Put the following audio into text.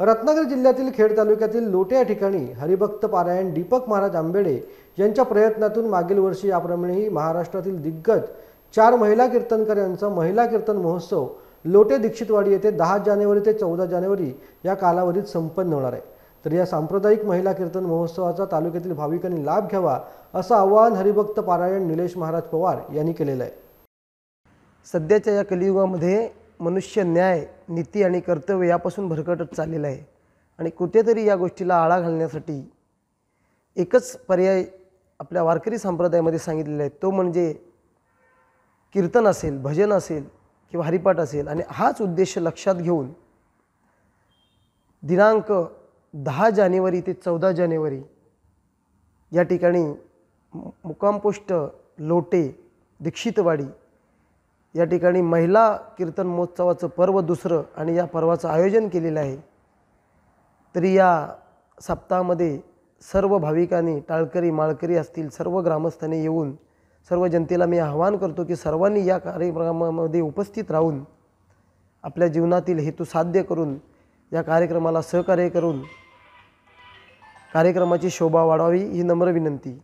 रत्नागिरी जिल्ह्यातील खेड तालुक्यातील लोटे या ठिकाणी हरिभक्त पारायण दीपक महाराज आंबेडे यांच्या प्रयत्नातून मागील वर्षी याप्रमाणेही महाराष्ट्रातील दिग्गज चार महिला कीर्तनकर यांचा महिला कीर्तन महोत्सव लोटे दीक्षितवाडी येथे दहा जानेवारी ते चौदा जानेवारी या कालावधीत संपन्न होणार आहे तर या सांप्रदायिक महिला कीर्तन महोत्सवाचा तालुक्यातील भाविकांनी लाभ घ्यावा असं आवाहन हरिभक्त पारायण निलेश महाराज पवार यांनी केलेलं आहे सध्याच्या या कलियुगामध्ये मनुष्य न्याय नीती आणि कर्तव्य यापासून भरकटत चाललेला आहे आणि कुठेतरी या गोष्टीला आळा घालण्यासाठी एकच पर्याय आपल्या वारकरी संप्रदायामध्ये सांगितलेला आहे तो म्हणजे कीर्तन असेल भजन असेल किंवा हरिपाठ असेल आणि हाच उद्देश लक्षात घेऊन दिनांक दहा जानेवारी ते चौदा जानेवारी या ठिकाणी मुकामपोष्ट लोटे दीक्षितवाडी या ठिकाणी महिला कीर्तन महोत्सवाचं पर्व दुसरं आणि या पर्वाचं आयोजन केलेलं आहे तरी या सप्ताहामध्ये सर्व भाविकांनी टाळकरी माळकरी असतील सर्व ग्रामस्थांनी येऊन सर्व जनतेला मी आवाहन करतो की सर्वांनी या कार्यक्रमामध्ये उपस्थित राहून आपल्या जीवनातील हेतू साध्य करून या कार्यक्रमाला सहकार्य करून कार्यक्रमाची शोभा वाढावी ही नम्र विनंती